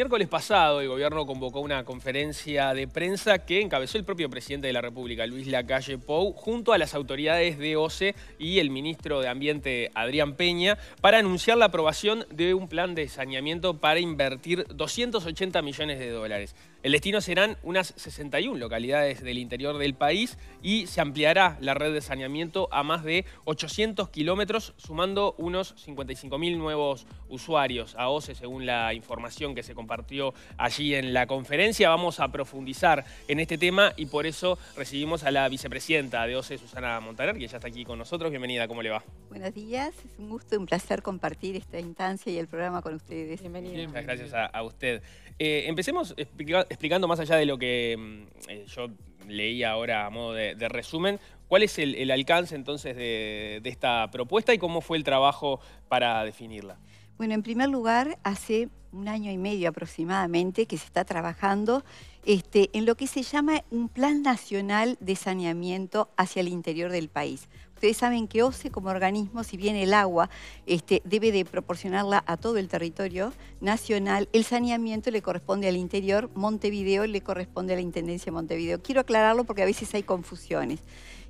miércoles pasado el gobierno convocó una conferencia de prensa que encabezó el propio presidente de la República, Luis Lacalle Pou, junto a las autoridades de OCE y el ministro de Ambiente, Adrián Peña, para anunciar la aprobación de un plan de saneamiento para invertir 280 millones de dólares. El destino serán unas 61 localidades del interior del país y se ampliará la red de saneamiento a más de 800 kilómetros, sumando unos 55.000 nuevos usuarios a OCE, según la información que se compartió allí en la conferencia. Vamos a profundizar en este tema y por eso recibimos a la vicepresidenta de OCE, Susana Montaner, que ya está aquí con nosotros. Bienvenida, ¿cómo le va? Buenos días, es un gusto y un placer compartir esta instancia y el programa con ustedes. Bienvenida. Muchas gracias a, a usted. Eh, empecemos explicando más allá de lo que mm, eh, yo leí ahora a modo de, resumen, cuál es el, alcance entonces de, esta propuesta y cómo fue el trabajo para definirla. Bueno, en primer lugar, hace un año y medio aproximadamente que se está trabajando este, en lo que se llama un plan nacional de saneamiento hacia el interior del país. Ustedes saben que OCE como organismo, si bien el agua este, debe de proporcionarla a todo el territorio nacional, el saneamiento le corresponde al interior, Montevideo le corresponde a la Intendencia de Montevideo. Quiero aclararlo porque a veces hay confusiones.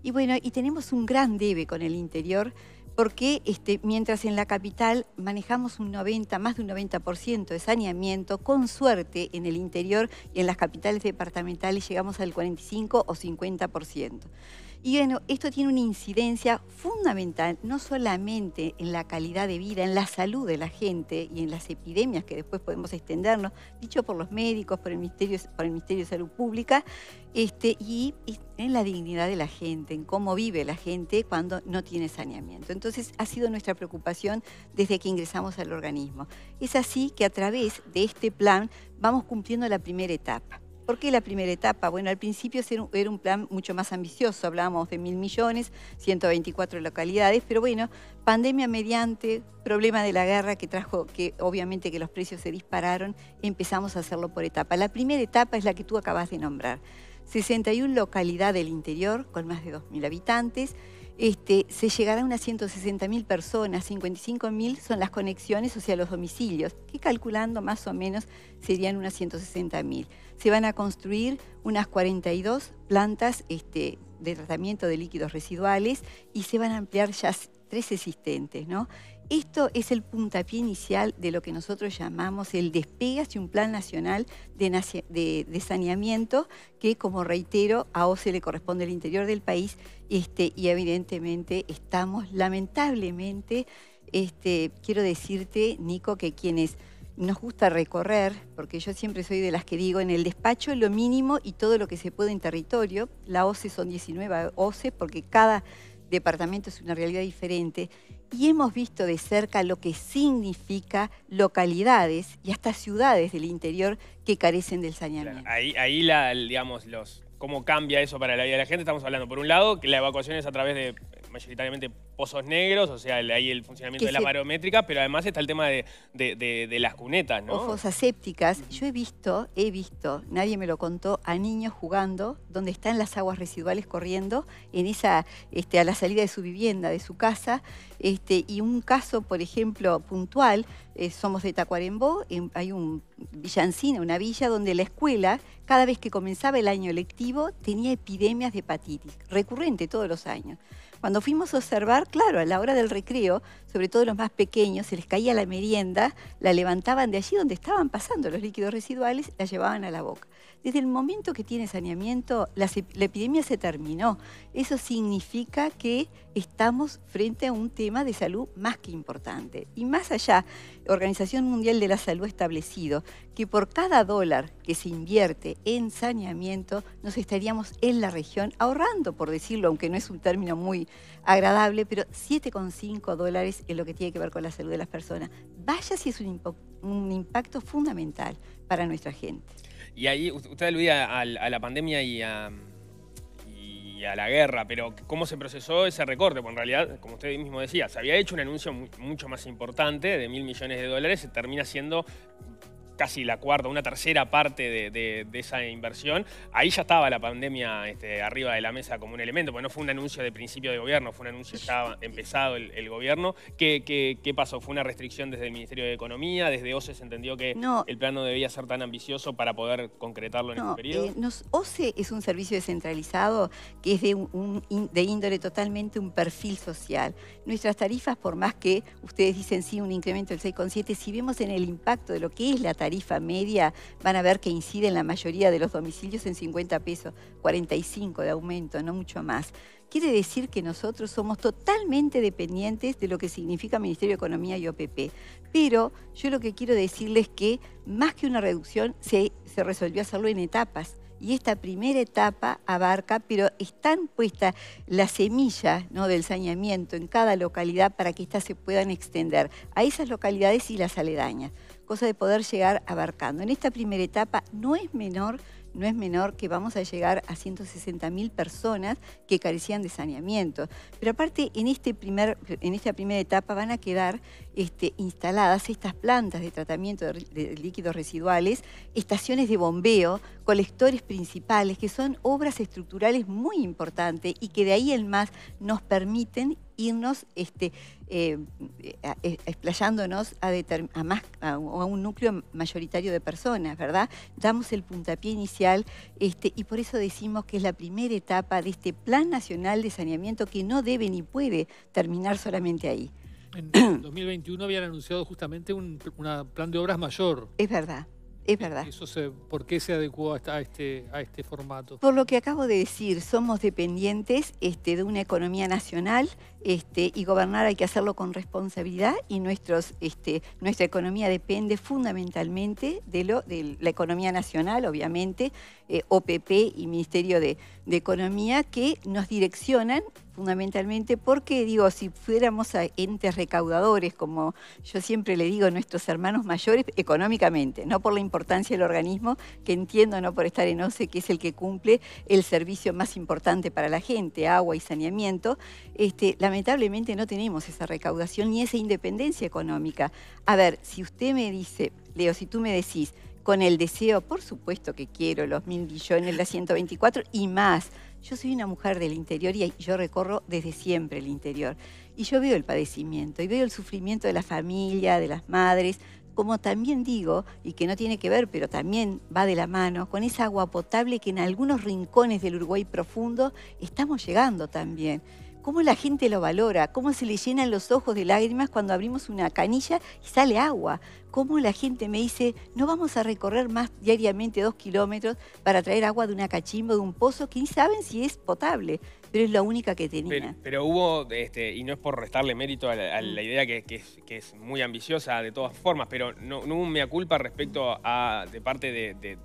Y bueno, y tenemos un gran debe con el interior porque este, mientras en la capital manejamos un 90, más de un 90% de saneamiento, con suerte en el interior y en las capitales departamentales llegamos al 45 o 50%. Y bueno, esto tiene una incidencia fundamental, no solamente en la calidad de vida, en la salud de la gente y en las epidemias que después podemos extendernos, dicho por los médicos, por el Ministerio, por el Ministerio de Salud Pública, este, y en la dignidad de la gente, en cómo vive la gente cuando no tiene saneamiento. Entonces, ha sido nuestra preocupación desde que ingresamos al organismo. Es así que a través de este plan vamos cumpliendo la primera etapa. ¿Por qué la primera etapa? Bueno, al principio era un plan mucho más ambicioso, hablábamos de mil millones, 124 localidades, pero bueno, pandemia mediante, problema de la guerra que trajo que obviamente que los precios se dispararon, empezamos a hacerlo por etapa. La primera etapa es la que tú acabas de nombrar. 61 localidades del interior con más de 2.000 habitantes. Este, se llegará a unas 160.000 personas, 55.000 son las conexiones, o sea, los domicilios, que calculando más o menos serían unas 160.000 se van a construir unas 42 plantas este, de tratamiento de líquidos residuales y se van a ampliar ya tres existentes, ¿no? Esto es el puntapié inicial de lo que nosotros llamamos el despegue hacia un plan nacional de, saneamiento que, como reitero, a OCE le corresponde el interior del país este, y evidentemente estamos lamentablemente, este, quiero decirte, Nico, que quienes nos gusta recorrer, porque yo siempre soy de las que digo, en el despacho lo mínimo y todo lo que se puede en territorio. La OCE son 19 OCE porque cada departamento es una realidad diferente. Y hemos visto de cerca lo que significa localidades y hasta ciudades del interior que carecen del saneamiento. ahí, ahí la, digamos, los, cómo cambia eso para la vida de la gente. Estamos hablando, por un lado, que la evacuación es a través de mayoritariamente pozos negros, o sea, ahí el funcionamiento de la barométrica, pero además está el tema de, las cunetas, ¿no? o fosas sépticas. Yo he visto, he visto, nadie me lo contó, a niños jugando donde están las aguas residuales corriendo en esa, este, a la salida de su vivienda, de su casa. Este, y un caso, por ejemplo, puntual, eh, somos de Tacuarembó, hay un villancina, una villa donde la escuela, cada vez que comenzaba el año lectivo, tenía epidemias de hepatitis, recurrente todos los años. Cuando fuimos a observar, claro, a la hora del recreo, sobre todo los más pequeños, se les caía la merienda, la levantaban de allí donde estaban pasando los líquidos residuales, la llevaban a la boca. Desde el momento que tiene saneamiento, la, la epidemia se terminó. Eso significa que estamos frente a un tema de salud más que importante. Y más allá, Organización Mundial de la Salud ha establecido que por cada dólar que se invierte en saneamiento, nos estaríamos en la región ahorrando, por decirlo, aunque no es un término muy agradable, pero 7,5 dólares en lo que tiene que ver con la salud de las personas. Vaya si es un, impacto fundamental para nuestra gente. Y ahí usted aludía a la pandemia y a a la guerra, pero cómo se procesó ese recorte, porque en realidad, como usted mismo decía, se había hecho un anuncio mucho más importante de mil millones de dólares, se termina siendo casi la cuarta, una tercera parte de, esa inversión. Ahí ya estaba la pandemia este, arriba de la mesa como un elemento, porque no fue un anuncio de principio de gobierno, fue un anuncio que estaba empezado el, gobierno. ¿Qué, pasó? ¿Fue una restricción desde el Ministerio de Economía? ¿Desde OCE se entendió que el plan no debía ser tan ambicioso para poder concretarlo en este periodo? Eh, OCE es un servicio descentralizado que es de, un, de índole totalmente un perfil social. Nuestras tarifas, por más que ustedes dicen sí, un incremento del 6,7, si vemos en el impacto de lo que es la tarifa, tarifa media, van a ver que incide en la mayoría de los domicilios en 50 pesos, 45 de aumento, no mucho más. Quiere decir que nosotros somos totalmente dependientes de lo que significa Ministerio de Economía y OPP. Pero yo lo que quiero decirles que más que una reducción se, resolvió hacerlo en etapas y esta primera etapa abarca, pero están puestas las semillas del saneamiento en cada localidad para que éstas se puedan extender a esas localidades y las aledañas cosa de poder llegar abarcando. En esta primera etapa no es menor no es menor que vamos a llegar a 160.000 personas que carecían de saneamiento. Pero aparte, en, este primer, en esta primera etapa van a quedar este, instaladas estas plantas de tratamiento de, líquidos residuales, estaciones de bombeo, colectores principales, que son obras estructurales muy importantes y que de ahí en más nos permiten irnos este, eh, eh, explayándonos a, un núcleo mayoritario de personas, ¿verdad? Damos el puntapié inicial este, y por eso decimos que es la primera etapa de este Plan Nacional de Saneamiento que no debe ni puede terminar solamente ahí en 2021 habían anunciado justamente un una plan de obras mayor. Es verdad. Es verdad. Eso se, ¿Por qué se adecuó a este, a este formato? Por lo que acabo de decir, somos dependientes este, de una economía nacional este, y gobernar hay que hacerlo con responsabilidad y nuestros, este, nuestra economía depende fundamentalmente de, lo, de la economía nacional, obviamente, eh, OPP y Ministerio de, Economía, que nos direccionan fundamentalmente porque, digo, si fuéramos a entes recaudadores, como yo siempre le digo a nuestros hermanos mayores, económicamente, no por la importancia del organismo, que entiendo no por estar en OCE, que es el que cumple el servicio más importante para la gente, agua y saneamiento, este, la lamentablemente no tenemos esa recaudación ni esa independencia económica. A ver, si usted me dice, Leo, si tú me decís, con el deseo, por supuesto que quiero los mil billones, las 124 y más. Yo soy una mujer del interior y yo recorro desde siempre el interior. Y yo veo el padecimiento y veo el sufrimiento de la familia, de las madres, como también digo, y que no tiene que ver, pero también va de la mano, con esa agua potable que en algunos rincones del Uruguay profundo estamos llegando también cómo la gente lo valora, cómo se le llenan los ojos de lágrimas cuando abrimos una canilla y sale agua, cómo la gente me dice, no vamos a recorrer más diariamente dos kilómetros para traer agua de una cachimba, de un pozo, que ni saben si es potable, pero es la única que tenía. Pero, hubo, este, y no es por restarle mérito a la, idea que, es, muy ambiciosa de todas formas, pero no, hubo mea culpa respecto de parte de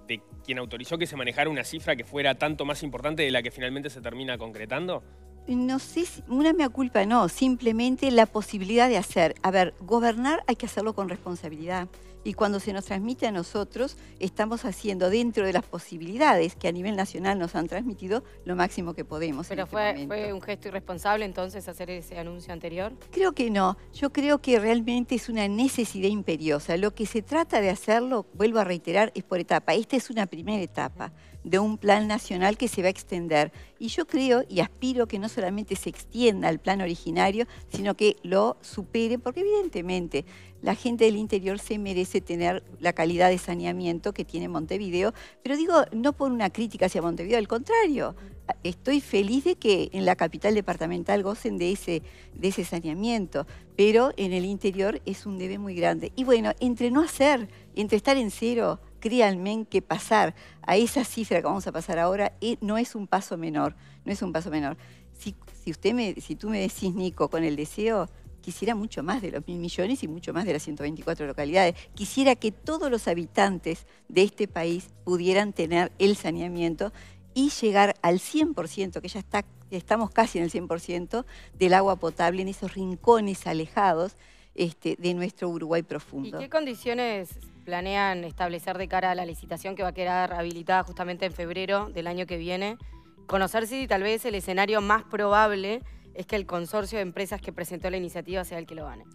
quien autorizó que se manejara una cifra que fuera tanto más importante de la que finalmente se termina concretando. No sé, una mea culpa no, simplemente la posibilidad de hacer. A ver, gobernar hay que hacerlo con responsabilidad y cuando se nos transmite a nosotros, estamos haciendo dentro de las posibilidades que a nivel nacional nos han transmitido lo máximo que podemos. Pero este fue, fue un gesto irresponsable entonces hacer ese anuncio anterior. Creo que no, yo creo que realmente es una necesidad imperiosa. Lo que se trata de hacerlo, vuelvo a reiterar, es por etapa. Esta es una primera etapa de un plan nacional que se va a extender. Y yo creo y aspiro que no solamente se extienda el plan originario, sino que lo supere, porque evidentemente la gente del interior se merece tener la calidad de saneamiento que tiene Montevideo, pero digo no por una crítica hacia Montevideo, al contrario, estoy feliz de que en la capital departamental gocen de ese, de ese saneamiento, pero en el interior es un debe muy grande. Y bueno, entre no hacer, entre estar en cero, créanme que pasar a esa cifra que vamos a pasar ahora eh, no es un paso menor, no es un paso menor. Si, usted si tú me decís, Nico, con el deseo, quisiera mucho más de los mil millones y mucho más de las 124 localidades. Quisiera que todos los habitantes de este país pudieran tener el saneamiento y llegar al 100%, que ya está, estamos casi en el 100% del agua potable en esos rincones alejados este, de nuestro Uruguay profundo. ¿Y qué condiciones planean establecer de cara a la licitación que va a quedar habilitada justamente en febrero del año que viene? Conocer si tal vez el escenario más probable es que el consorcio de empresas que presentó la iniciativa sea el que lo gane.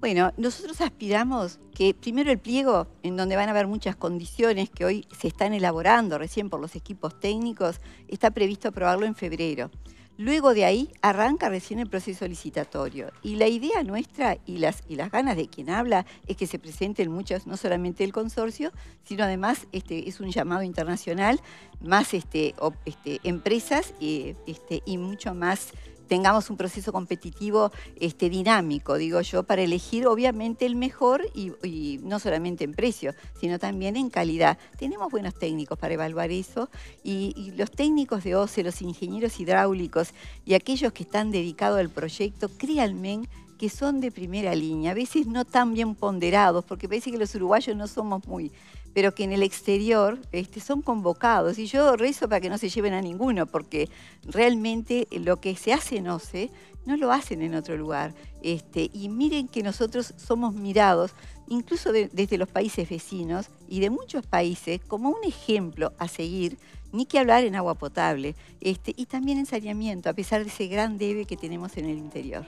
Bueno, nosotros aspiramos que primero el pliego, en donde van a haber muchas condiciones que hoy se están elaborando recién por los equipos técnicos, está previsto aprobarlo en febrero. Luego de ahí arranca recién el proceso licitatorio. Y la idea nuestra y las, y las ganas de quien habla es que se presenten muchas, no solamente el consorcio, sino además este, es un llamado internacional, más este, este empresas y, eh, este, y mucho más tengamos un proceso competitivo este, dinámico, digo yo, para elegir obviamente el mejor y, no solamente en precio, sino también en calidad. Tenemos buenos técnicos para evaluar eso y, y los técnicos de OCE, los ingenieros hidráulicos y aquellos que están dedicados al proyecto, créanme que son de primera línea, a veces no tan bien ponderados, porque parece que los uruguayos no somos muy pero que en el exterior este, son convocados. Y yo rezo para que no se lleven a ninguno, porque realmente lo que se hace no OCE no lo hacen en otro lugar. Este, y miren que nosotros somos mirados, incluso desde los países vecinos y de muchos países, como un ejemplo a seguir ni que hablar en agua potable este, y también en saneamiento, a pesar de ese gran debe que tenemos en el interior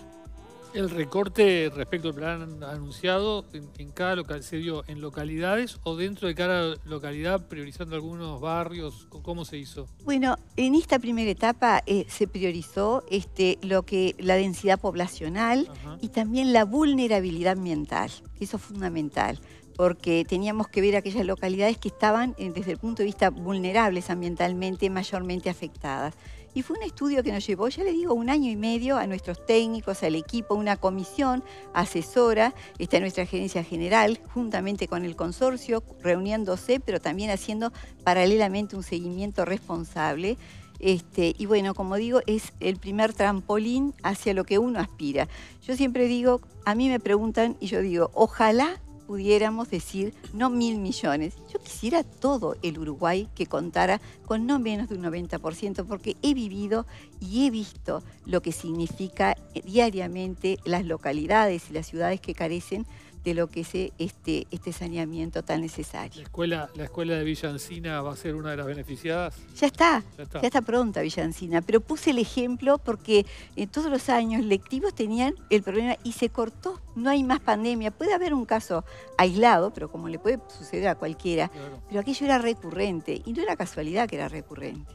el recorte respecto al plan anunciado en, cada local se dio en localidades o dentro de cada localidad priorizando algunos barrios cómo se hizo bueno en esta primera etapa eh, se priorizó este, lo que la densidad poblacional y también la vulnerabilidad ambiental eso es fundamental porque teníamos que ver aquellas localidades que estaban eh, desde el punto de vista vulnerables ambientalmente mayormente afectadas y fue un estudio que nos llevó, ya le digo, un año y medio a nuestros técnicos, al equipo, una comisión asesora, está nuestra gerencia general, juntamente con el consorcio, reuniéndose, pero también haciendo paralelamente un seguimiento responsable. Este, y bueno, como digo, es el primer trampolín hacia lo que uno aspira. Yo siempre digo, a mí me preguntan y yo digo, ojalá pudiéramos decir no mil millones. Yo quisiera todo el Uruguay que contara con no menos de un 90%, porque he vivido y he visto lo que significa diariamente las localidades y las ciudades que carecen de lo que es eh, este, este saneamiento tan necesario. ¿La escuela, ¿La escuela de Villancina va a ser una de las beneficiadas? Ya está, ya está, pronta Villancina, pero puse el ejemplo porque en eh, todos los años lectivos tenían el problema y se cortó, no hay más pandemia. Puede haber un caso aislado, pero como le puede suceder a cualquiera, pero aquello era recurrente y no era casualidad que era recurrente.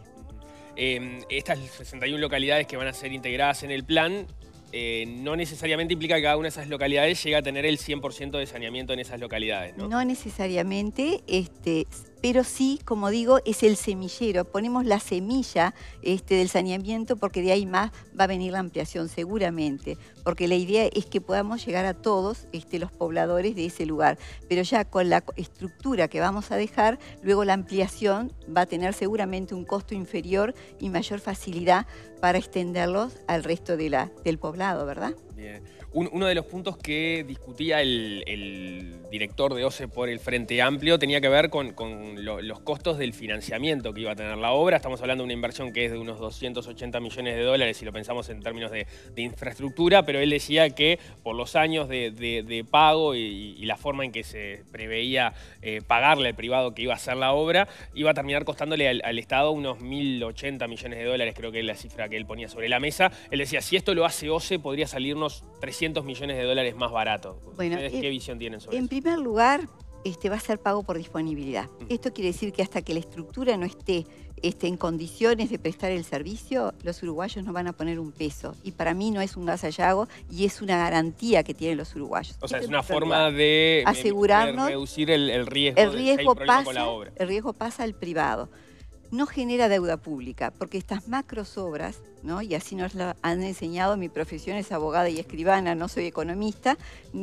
Em, estas 61 localidades que van a ser integradas en el plan eh, no necesariamente implica que cada una de esas localidades llegue a tener el 100% de saneamiento en esas localidades, ¿no? No necesariamente. Este, pero sí, como digo, es el semillero. Ponemos la semilla este, del saneamiento porque de ahí más va a venir la ampliación seguramente, porque la idea es que podamos llegar a todos este, los pobladores de ese lugar. Pero ya con la estructura que vamos a dejar, luego la ampliación va a tener seguramente un costo inferior y mayor facilidad para extenderlos al resto del poblado, ¿verdad? Bien uno de los puntos que discutía el, director de OCE por el Frente Amplio tenía que ver con, los costos del financiamiento que iba a tener la obra. Estamos hablando de una inversión que es de unos 280 millones de dólares si lo pensamos en términos de, infraestructura, pero él decía que por los años de, pago y, la forma en que se preveía eh, pagarle al privado que iba a hacer la obra, iba a terminar costándole al, Estado unos 1.080 millones de dólares, creo que es la cifra que él ponía sobre la mesa. Él decía, si esto lo hace OCE podría salirnos 300 millones de dólares más barato. qué eh, visión tienen sobre en eso? En primer lugar, este, va a ser pago por disponibilidad. Mm. Esto quiere decir que hasta que la estructura no esté este, en condiciones de prestar el servicio, los uruguayos no van a poner un peso. Y para mí no es un gas gasallago y es una garantía que tienen los uruguayos. O sea, es una forma de asegurarnos reducir el, riesgo. El riesgo, pasa, el riesgo pasa al privado no genera deuda pública, porque estas macros obras, ¿no? y así nos lo han enseñado, mi profesión es abogada y escribana, no soy economista,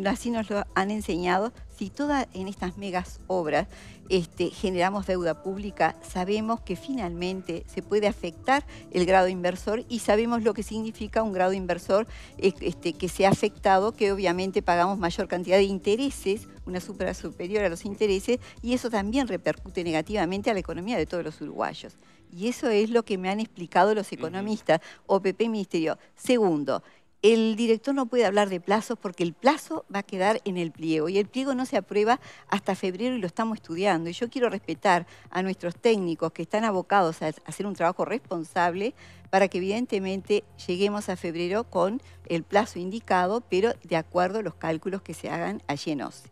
así nos lo han enseñado, si todas en estas megas obras este, generamos deuda pública, sabemos que finalmente se puede afectar el grado inversor y sabemos lo que significa un grado inversor este, que se ha afectado, que obviamente pagamos mayor cantidad de intereses, una super superior a los intereses, y eso también repercute negativamente a la economía de todos los uruguayos. Y eso es lo que me han explicado los economistas, OPP Ministerio. Segundo, el director no puede hablar de plazos porque el plazo va a quedar en el pliego y el pliego no se aprueba hasta febrero y lo estamos estudiando. Y yo quiero respetar a nuestros técnicos que están abocados a hacer un trabajo responsable para que evidentemente lleguemos a febrero con el plazo indicado, pero de acuerdo a los cálculos que se hagan allí en OCE.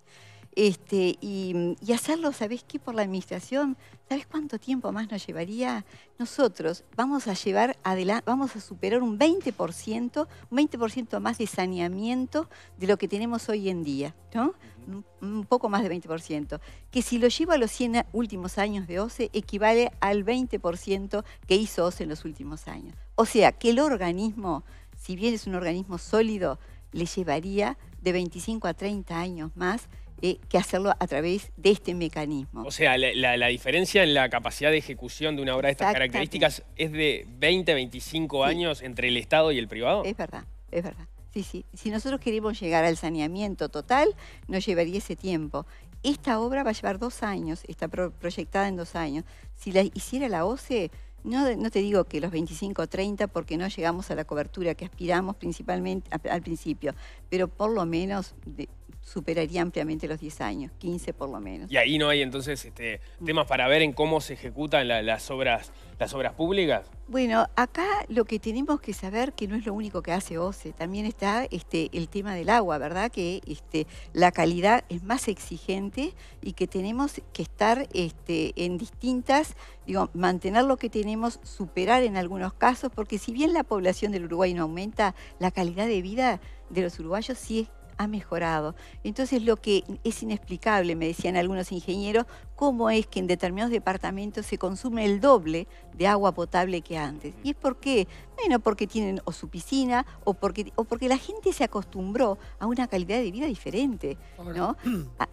Este, y, hacerlo, sabes qué? Por la administración, sabes cuánto tiempo más nos llevaría? Nosotros vamos a llevar adelante, vamos a superar un 20%, un 20% más de saneamiento de lo que tenemos hoy en día, ¿no? Un poco más de 20%, que si lo llevo a los 100 últimos años de OCE, equivale al 20% que hizo OCE en los últimos años. O sea, que el organismo, si bien es un organismo sólido, le llevaría de 25 a 30 años más eh, que hacerlo a través de este mecanismo. O sea, la, diferencia en la capacidad de ejecución de una obra de estas características es de 20, 25 años entre el Estado y el privado. Es verdad, es verdad. Sí, sí. Si nosotros queremos llegar al saneamiento total, nos llevaría ese tiempo. Esta obra va a llevar dos años, está proyectada en dos años. Si la hiciera la OCE, no, te digo que los 25 o 30 porque no llegamos a la cobertura que aspiramos principalmente al principio, pero por lo menos superaría ampliamente los 10 años, 15 por lo menos. Y ahí no hay entonces este, mm. temas para ver en cómo se ejecutan las, obras, las obras públicas. Bueno, acá lo que tenemos que saber que no es lo único que hace OCE, también está este, el tema del agua, ¿verdad? Que este, la calidad es más exigente y que tenemos que estar este, en distintas, digo, mantener lo que tenemos, superar en algunos casos, porque si bien la población del Uruguay no aumenta, la calidad de vida de los uruguayos sí es ha mejorado. Entonces lo que es inexplicable, me decían algunos ingenieros, cómo es que en determinados departamentos se consume el doble de agua potable que antes. ¿Y es por qué? Bueno, porque tienen o su piscina o porque, o porque la gente se acostumbró a una calidad de vida diferente. Ah.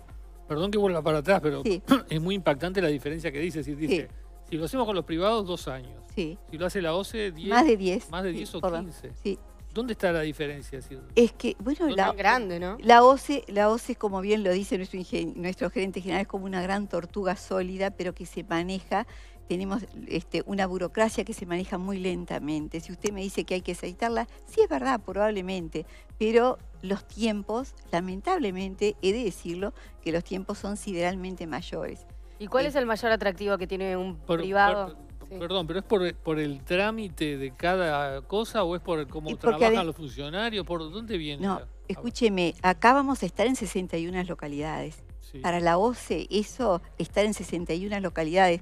Perdón que vuelva para atrás, pero es muy impactante la diferencia que dice. Si dice, si lo hacemos con los privados, dos años. Si lo hace la OCE, Más de diez. Más de diez o quince. Sí. ¿Dónde está la diferencia? Es que, bueno, la, grande, ¿no? la, OCE, la como bien lo dice nuestro, nuestro gerente general, es como una gran tortuga sólida, pero que se maneja tenemos este, una burocracia que se maneja muy lentamente. Si usted me dice que hay que aceitarla, sí es verdad, probablemente, pero los tiempos, lamentablemente, he de decirlo, que los tiempos son sideralmente mayores. ¿Y cuál eh, es el mayor atractivo que tiene un privado? Perdón, pero ¿es por, el trámite de cada cosa o es por cómo trabajan los funcionarios? ¿Por dónde viene? No, escúcheme, acá vamos a estar en 61 localidades. Para la OCE, eso, estar en 61 localidades,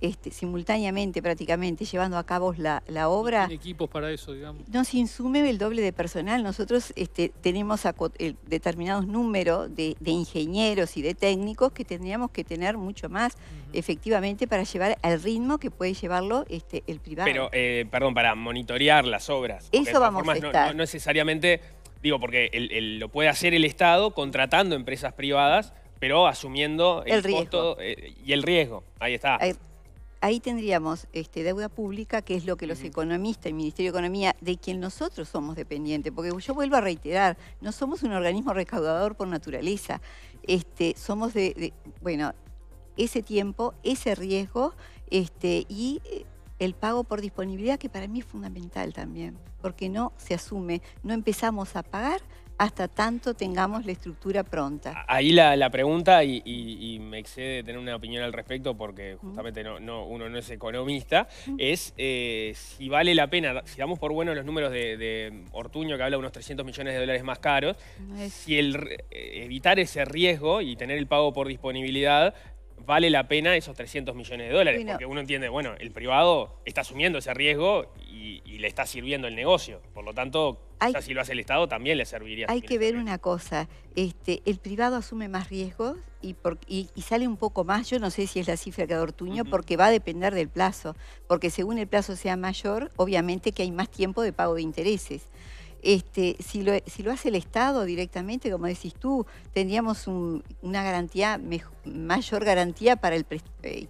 este, simultáneamente prácticamente llevando a cabo la, obra. equipos para eso, digamos? Nos insume el doble de personal. Nosotros este, tenemos determinados números de, ingenieros y de técnicos que tendríamos que tener mucho más, efectivamente, para llevar al ritmo que puede llevarlo este, el privado. Pero, eh, perdón, para monitorear las obras. Eso vamos a estar. No, necesariamente, digo, porque lo puede hacer el Estado contratando empresas privadas, pero asumiendo el, costo eh, y el riesgo. Ahí está ahí tendríamos este, deuda pública, que es lo que los economistas, el Ministerio de Economía, de quien nosotros somos dependientes, porque yo vuelvo a reiterar, no somos un organismo recaudador por naturaleza, este, somos de, bueno, ese tiempo, ese riesgo este, y eh, el pago por disponibilidad, que para mí es fundamental también, porque no se asume, no empezamos a pagar hasta tanto tengamos la estructura pronta. Ahí la, pregunta, y, me excede tener una opinión al respecto porque justamente no, uno no es economista, es eh, si vale la pena, si damos por buenos los números de, Ortuño que habla de unos 300 millones de dólares más caros, si eh, evitar ese riesgo y tener el pago por disponibilidad vale la pena esos 300 millones de dólares. Porque uno entiende, bueno, el privado está asumiendo ese riesgo y, le está sirviendo el negocio. Por lo tanto, si lo hace el Estado también le serviría. Hay que ver una cosa, este, el privado asume más riesgos y, sale un poco más, yo no sé si es la cifra que Ortuño, porque va a depender del plazo, porque según el plazo sea mayor, obviamente que hay más tiempo de pago de intereses. Este, si, lo, hace el Estado directamente, como decís tú, tendríamos una garantía, mayor garantía para el, eh,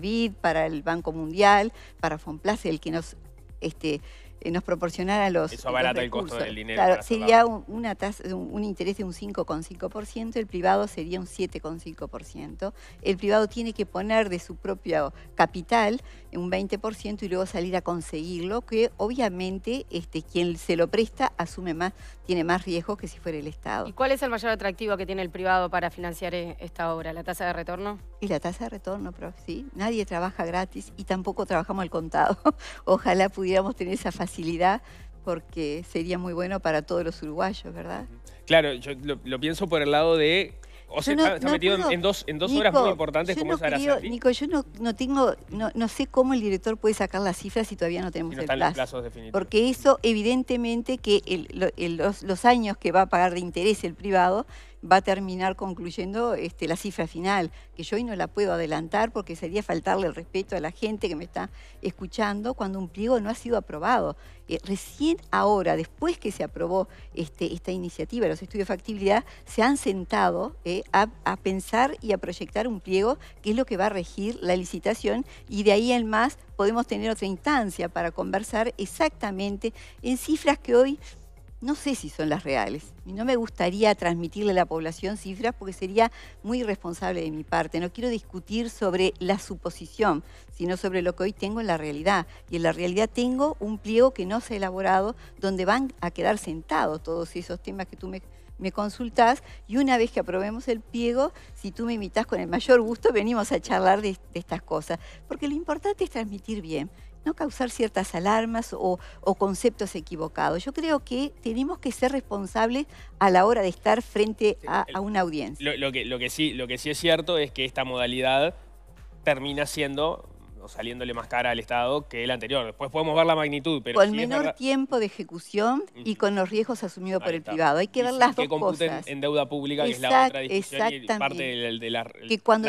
BID, para el Banco Mundial, para Fonplace, el que nos, este, eh, proporcionara los Eso abarata el costo del dinero. Claro, sería una tasa, un, interés de un 5,5%, el privado sería un 7,5%. El privado tiene que poner de su propio capital un 20% y luego salir a conseguirlo, que obviamente este, quien se lo presta asume más, tiene más riesgo que si fuera el Estado. ¿Y cuál es el mayor atractivo que tiene el privado para financiar eh, esta obra? ¿La tasa de retorno? Y la tasa de retorno, profe, sí. Nadie trabaja gratis y tampoco trabajamos al contado. Ojalá pudiéramos tener esa facilidad porque sería muy bueno para todos los uruguayos, ¿verdad? Claro, yo lo pienso por el lado de o sea, está, metido en, dos, horas muy importantes como esa creo, Nico, yo no, no tengo, no, sé cómo el director puede sacar las cifras si todavía no tenemos el plazo. Porque eso, evidentemente, que los, los, años que va a pagar de interés el privado va a terminar concluyendo este, la cifra final, que yo hoy no la puedo adelantar porque sería faltarle el respeto a la gente que me está escuchando cuando un pliego no ha sido aprobado. Eh, recién ahora, después que se aprobó este, esta iniciativa, los estudios de factibilidad, se han sentado eh, a, pensar y a proyectar un pliego que es lo que va a regir la licitación y de ahí en más podemos tener otra instancia para conversar exactamente en cifras que hoy no sé si son las reales. Y no me gustaría transmitirle a la población cifras porque sería muy irresponsable de mi parte. No quiero discutir sobre la suposición, sino sobre lo que hoy tengo en la realidad. Y en la realidad tengo un pliego que no se ha elaborado donde van a quedar sentados todos esos temas que tú me, me consultás y una vez que aprobemos el pliego, si tú me invitas con el mayor gusto, venimos a charlar de estas cosas. Porque lo importante es transmitir bien causar ciertas alarmas o, conceptos equivocados. Yo creo que tenemos que ser responsables a la hora de estar frente a, una audiencia. lo que sí es cierto es que esta modalidad termina siendo saliéndole más cara al Estado que el anterior. Después podemos ver la magnitud, pero... Con menor tiempo de ejecución y con los riesgos asumidos por el privado. Hay que ver las dos cosas. en deuda pública, que es la otra y parte de, la,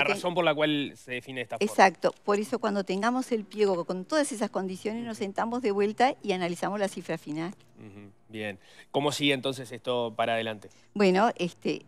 razón por la cual se define esta forma. Exacto. Por eso cuando tengamos el pliego con todas esas condiciones, nos sentamos de vuelta y analizamos la cifra final. Bien. ¿Cómo sigue entonces esto para adelante? Bueno, este...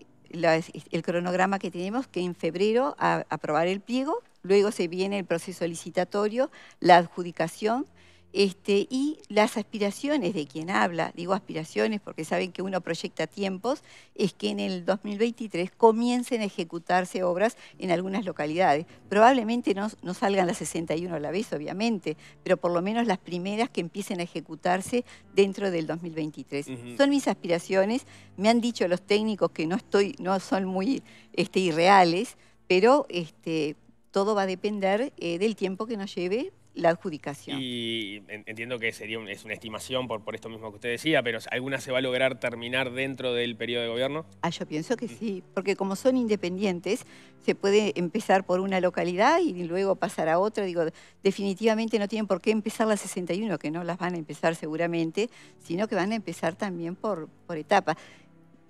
el cronograma que tenemos, que en febrero aprobar el pliego, Luego se viene el proceso licitatorio, la adjudicación este, y las aspiraciones de quien habla. Digo aspiraciones porque saben que uno proyecta tiempos, es que en el 2023 comiencen a ejecutarse obras en algunas localidades. Probablemente no, salgan las 61 a la vez, obviamente, pero por lo menos las primeras que empiecen a ejecutarse dentro del 2023. Son mis aspiraciones. Me han dicho los técnicos que no, estoy, no son muy este, irreales, pero este, todo va a depender eh, del tiempo que nos lleve la adjudicación. Y entiendo que sería es una estimación por, por esto mismo que usted decía, pero ¿alguna se va a lograr terminar dentro del periodo de gobierno? Ah, yo pienso que mm. sí, porque como son independientes, se puede empezar por una localidad y luego pasar a otra. Digo, definitivamente no tienen por qué empezar las 61, que no las van a empezar seguramente, sino que van a empezar también por, por etapa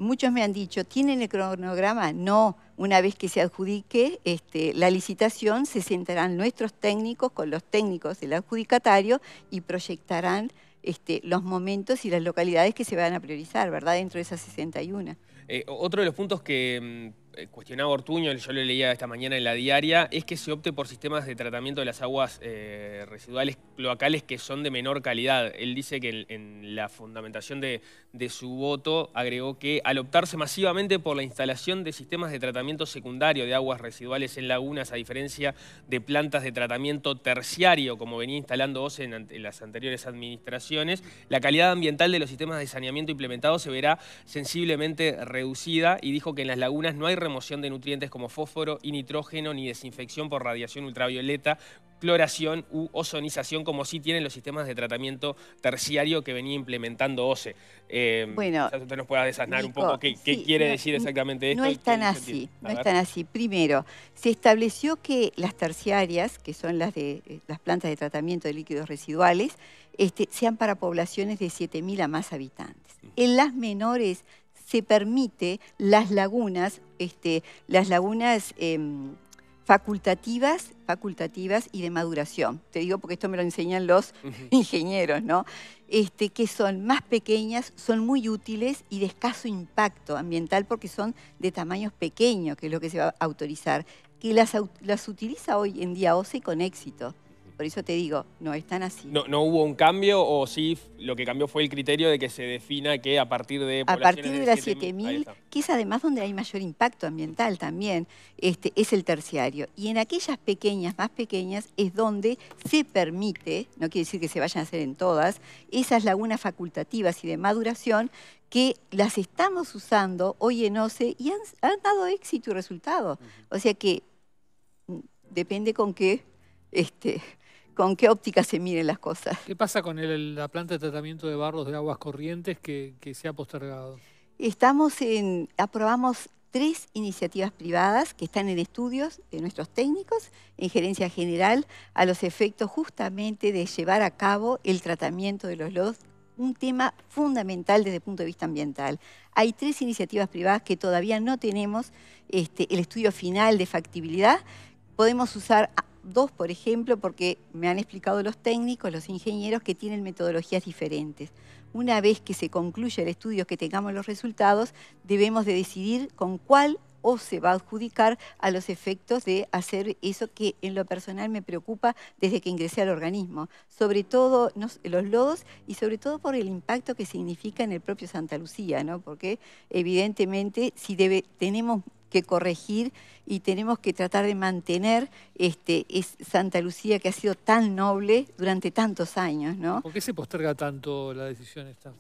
muchos me han dicho, ¿tienen el cronograma? No, una vez que se adjudique este, la licitación, se sentarán nuestros técnicos con los técnicos del adjudicatario y proyectarán este, los momentos y las localidades que se van a priorizar, ¿verdad? Dentro de esas 61. Eh, otro de los puntos que mm, eh, cuestionaba Ortuño, yo lo leía esta mañana en la diaria, es que se opte por sistemas de tratamiento de las aguas eh, residuales cloacales que son de menor calidad. Él dice que en, la fundamentación de, su voto agregó que al optarse masivamente por la instalación de sistemas de tratamiento secundario de aguas residuales en lagunas, a diferencia de plantas de tratamiento terciario, como venía instalando OCE en, en las anteriores administraciones, la calidad ambiental de los sistemas de saneamiento implementados se verá sensiblemente reducida y dijo que en las lagunas no hay remoción de nutrientes como fósforo y nitrógeno, ni desinfección por radiación ultravioleta, cloración u ozonización, como sí tienen los sistemas de tratamiento terciario que venía implementando OCE. Eh, bueno, usted nos pueda desasnar un poco qué, quiere decir exactamente esto. No es tan así, no es tan así. Primero, se estableció que las terciarias, que son las de eh, las plantas de tratamiento de líquidos residuales, este, sean para poblaciones de 7.000 a más habitantes. En las menores se permite las lagunas, este, las lagunas em, facultativas, facultativas y de maduración. Te digo porque esto me lo enseñan los ingenieros, ¿no? Este, que son más pequeñas, son muy útiles y de escaso impacto ambiental porque son de tamaños pequeños, que es lo que se va a autorizar, que las, las utiliza hoy en día OCE con éxito. Por eso te digo, no es tan así. No, ¿No, hubo un cambio o sí lo que cambió fue el criterio de que se defina que a partir de... A partir de, las 7.000, que es además donde hay mayor impacto ambiental también, este, es el terciario. Y en aquellas pequeñas, más pequeñas, es donde se permite, no quiere decir que se vayan a hacer en todas, esas lagunas facultativas y de maduración que las estamos usando hoy en OCE y han, dado éxito y resultado. O sea que mm, depende con qué este, con qué óptica se miren las cosas. ¿Qué pasa con la planta de tratamiento de barros de aguas corrientes que, se ha postergado? Estamos en, aprobamos tres iniciativas privadas que están en estudios de nuestros técnicos en gerencia general a los efectos justamente de llevar a cabo el tratamiento de los lodos, un tema fundamental desde el punto de vista ambiental. Hay tres iniciativas privadas que todavía no tenemos este, el estudio final de factibilidad. Podemos usar dos, por ejemplo, porque me han explicado los técnicos, los ingenieros, que tienen metodologías diferentes. Una vez que se concluya el estudio, que tengamos los resultados, debemos de decidir con cuál o se va a adjudicar a los efectos de hacer eso que en lo personal me preocupa desde que ingresé al organismo, sobre todo los lodos y sobre todo por el impacto que significa en el propio Santa Lucía, ¿no? porque evidentemente si tenemos que corregir y tenemos que tratar de mantener este, es Santa Lucía que ha sido tan noble durante tantos años. ¿no? ¿Por qué se posterga tanto la decisión esta?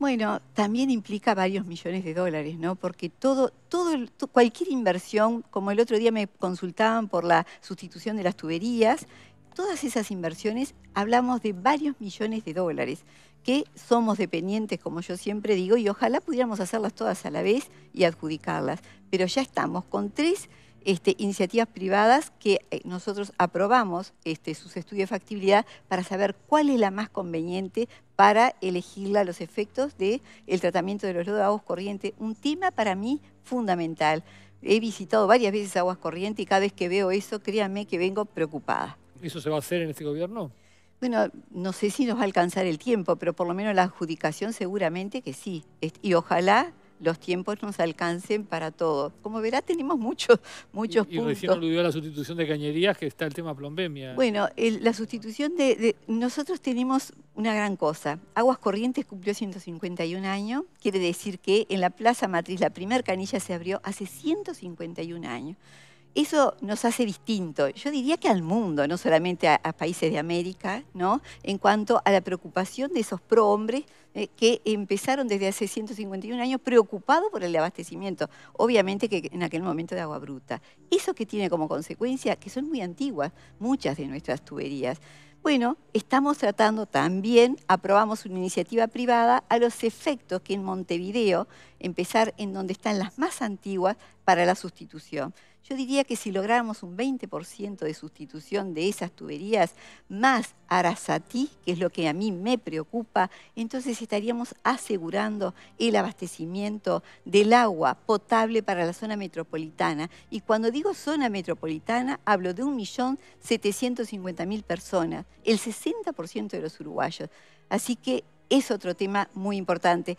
Bueno, también implica varios millones de dólares, ¿no? Porque todo, todo, cualquier inversión, como el otro día me consultaban por la sustitución de las tuberías, todas esas inversiones hablamos de varios millones de dólares que somos dependientes, como yo siempre digo, y ojalá pudiéramos hacerlas todas a la vez y adjudicarlas. Pero ya estamos con tres este, iniciativas privadas que eh, nosotros aprobamos este, sus estudios de factibilidad para saber cuál es la más conveniente para elegirla los efectos del tratamiento de los lodos de aguas corrientes. Un tema para mí fundamental. He visitado varias veces aguas corrientes y cada vez que veo eso, créanme que vengo preocupada. ¿Eso se va a hacer en este gobierno? Bueno, no sé si nos va a alcanzar el tiempo, pero por lo menos la adjudicación seguramente que sí. Y ojalá los tiempos nos alcancen para todos. Como verá, tenemos muchos, muchos puntos. Y recién aludió a la sustitución de cañerías, que está el tema plombemia. Bueno, la sustitución de, Nosotros tenemos una gran cosa. Aguas Corrientes cumplió 151 años, quiere decir que en la Plaza Matriz la primera canilla se abrió hace 151 años eso nos hace distinto, yo diría que al mundo, no solamente a, países de América, ¿no? en cuanto a la preocupación de esos prohombres eh, que empezaron desde hace 151 años preocupados por el abastecimiento, obviamente que en aquel momento de agua bruta. Eso que tiene como consecuencia que son muy antiguas muchas de nuestras tuberías. Bueno, estamos tratando también, aprobamos una iniciativa privada a los efectos que en Montevideo, empezar en donde están las más antiguas para la sustitución. Yo diría que si lográramos un 20% de sustitución de esas tuberías más arasatí, que es lo que a mí me preocupa, entonces estaríamos asegurando el abastecimiento del agua potable para la zona metropolitana. Y cuando digo zona metropolitana, hablo de 1.750.000 personas, el 60% de los uruguayos. Así que es otro tema muy importante.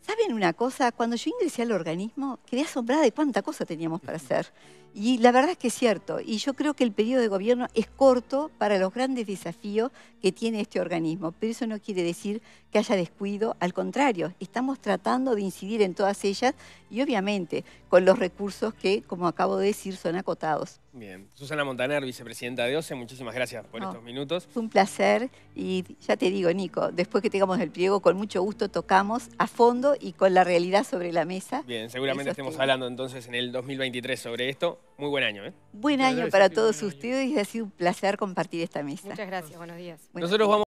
¿Saben una cosa? Cuando yo ingresé al organismo, quedé asombrada de cuánta cosa teníamos para hacer. Y la verdad es que es cierto, y yo creo que el periodo de gobierno es corto para los grandes desafíos que tiene este organismo, pero eso no quiere decir que haya descuido, al contrario, estamos tratando de incidir en todas ellas y obviamente con los recursos que, como acabo de decir, son acotados. Bien. Susana Montaner, vicepresidenta de OCE, muchísimas gracias por estos minutos. Es un placer y ya te digo, Nico, después que tengamos el pliego, con mucho gusto tocamos a fondo y con la realidad sobre la mesa. Bien, seguramente estemos hablando entonces en el 2023 sobre esto. Muy buen año, ¿eh? Buen año para todos ustedes y ha sido un placer compartir esta mesa. Muchas gracias, buenos días. Nosotros vamos